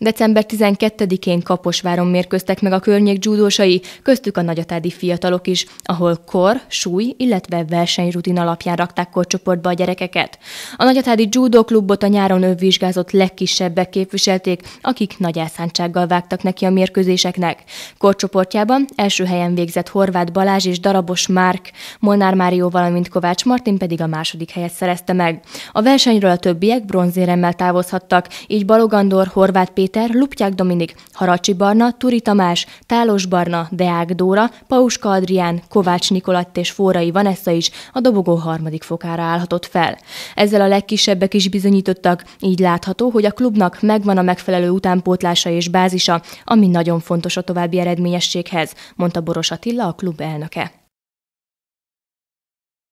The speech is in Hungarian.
December 12-én Kaposváron mérkőztek meg a környék dzsúdósai, köztük a nagyatádi fiatalok is, ahol kor, súly, illetve versenyrutin alapján rakták korcsoportba a gyerekeket. A nagyatádi dzsúdóklubot a nyáron övvizsgázott legkisebbek képviselték, akik nagy elszántsággal vágtak neki a mérkőzéseknek. Korcsoportjában első helyen végzett Horváth Balázs és Darabos Márk, Molnár Márió, valamint Kovács Martin pedig a második helyet szerezte meg. A versenyről a többiek bronzéremmel távozhattak, így Balogandor, Horváth Péter Péter, Luptyák Dominik, Haracsi Barna, Turi Tamás, Tálos Barna, Deák Dóra, Pauska Adrián, Kovács Nikolatt és Fórai Vanessa is a dobogó harmadik fokára állhatott fel. Ezzel a legkisebbek is bizonyítottak, így látható, hogy a klubnak megvan a megfelelő utánpótlása és bázisa, ami nagyon fontos a további eredményességhez, mondta Boros Attila, a klub elnöke.